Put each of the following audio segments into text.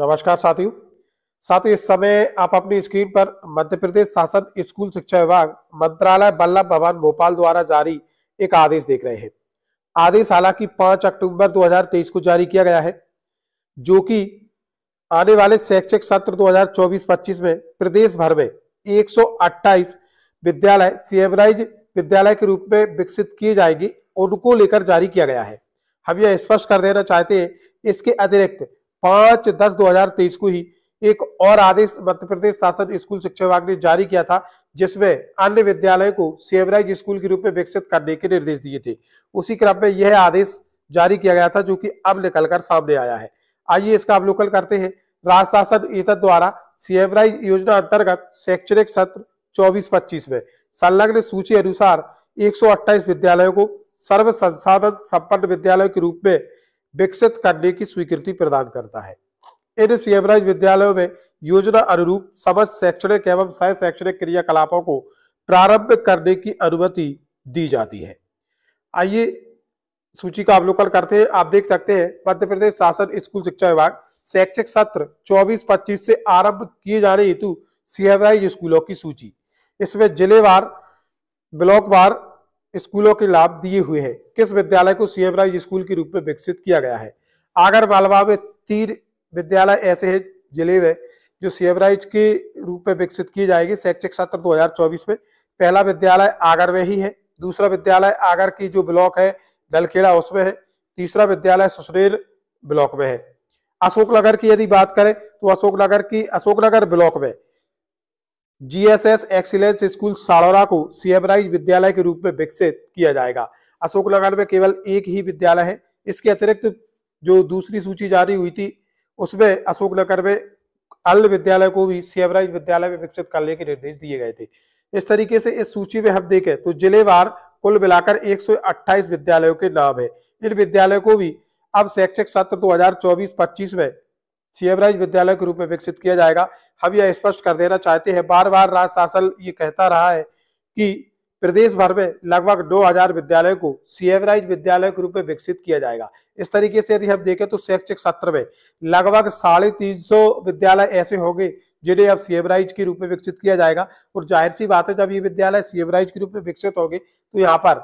नमस्कार साथियों साथियों इस समय आप अपनी स्क्रीन पर मध्य प्रदेश शासन स्कूल शिक्षा विभाग मंत्रालय बल्लभ भवन भोपाल द्वारा जारी एक आदेश देख रहे हैं आदेश हालांकि 5 अक्टूबर 2023 को जारी किया गया है जो कि आने वाले शैक्षिक सत्र 2024-25 में प्रदेश भर में 128 विद्यालय सीएमराइज विद्यालय के रूप में विकसित किए जाएंगे उनको लेकर जारी किया गया है हम यह स्पष्ट कर देना चाहते हैं इसके अतिरिक्त पांच दस दो हजार तेईस को ही एक और आदेश मध्य प्रदेश शासन स्कूल शिक्षा विभाग ने जारी किया था जिसमें अन्य विद्यालय को सेवराइज स्कूल के रूप में विकसित करने के निर्देश दिए थे उसी क्रम में यह आदेश जारी किया गया था जो कि अब निकलकर सामने आया है आइए इसका अवलोकन करते हैं राज्य शासन एतद द्वारा सेवराइज योजना अंतर्गत शैक्षणिक सत्र चौबीस पच्चीस में संलग्न सूची अनुसार एक विद्यालयों को सर्व संसाधन संपन्न विद्यालय के रूप में विकसित करने की स्वीकृति प्रदान करता है इन सीएमराइज विद्यालयों में योजना अनुरूप समस्त शैक्षणिक एवं सह शैक्षणिक क्रियाकलापों को प्रारंभ करने की अनुमति दी जाती है आइए सूची का अवलोकन करते हैं आप देख सकते हैं मध्य प्रदेश शासन स्कूल शिक्षा विभाग शैक्षिक सत्र 24-25 से आरंभ किए जाने हेतु सीएमआई स्कूलों की सूची इसमें जिलेवार ब्लॉकवार स्कूलों के लाभ दिए हुए हैं किस विद्यालय को सीएम स्कूल के रूप में विकसित किया गया है आगर बालवा में तीन विद्यालय ऐसे है जिले में जो सीएम राइज के रूप में विकसित किए जाएंगे शैक्षिक सत्र चौबीस में पहला विद्यालय आगर में ही है दूसरा विद्यालय आगर की जो ब्लॉक है डलखेड़ा उसमें है तीसरा विद्यालय सुसनेर ब्लॉक में है अशोकनगर की यदि बात करें तो अशोकनगर की अशोकनगर ब्लॉक में जीएसएस एक्सीलेंस स्कूल साड़ौरा को सीएबराइज विद्यालय के रूप में विकसित किया जाएगा अशोक नगर में केवल एक ही विद्यालय है इसके अतिरिक्त जो दूसरी सूची जारी हुई थी उसमें अशोक नगर में अल विद्यालय को भी सीएबराइज विद्यालय में विकसित करने के निर्देश दिए गए थे इस तरीके से इस सूची में हम देखें तो जिलेवार कुल मिलाकर एक विद्यालयों के नाम है इन विद्यालयों को भी अब शैक्षिक सत्र दो हजार में सीएबराइज विद्यालय के रूप में विकसित किया जाएगा हम यह स्पष्ट कर देना चाहते हैं बार बार राज शासन ये कहता रहा है कि प्रदेश भर में लगभग दो हजार विद्यालय को सीएवराइज विद्यालय के रूप में विकसित किया जाएगा इस तरीके से यदि हम देखें तो शैक्षिक सत्र में लगभग साढ़े तीन सौ विद्यालय ऐसे होंगे जिन्हें अब सीएवराइज के रूप में विकसित किया जाएगा और जाहिर सी बात है जब ये विद्यालय सीएवराइज के रूप में विकसित होंगे तो यहाँ पर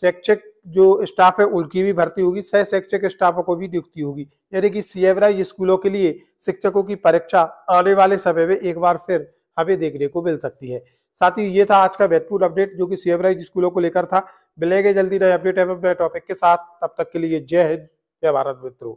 शैक्षिक जो स्टाफ है उनकी भी भर्ती होगी सह शैक्षिक स्टाफ को भी नियुक्ति होगी यानी कि सीएवराइज स्कूलों के लिए शिक्षकों की परीक्षा आने वाले समय में एक बार फिर हमें देखने को मिल सकती है साथ ही ये था आज का महत्वपूर्ण अपडेट जो कि सीएवराइज स्कूलों को लेकर था मिलेंगे जल्दी नए अपडेट एवं नए टॉपिक के साथ तब तक के लिए जय हिंद जय भारत मित्रों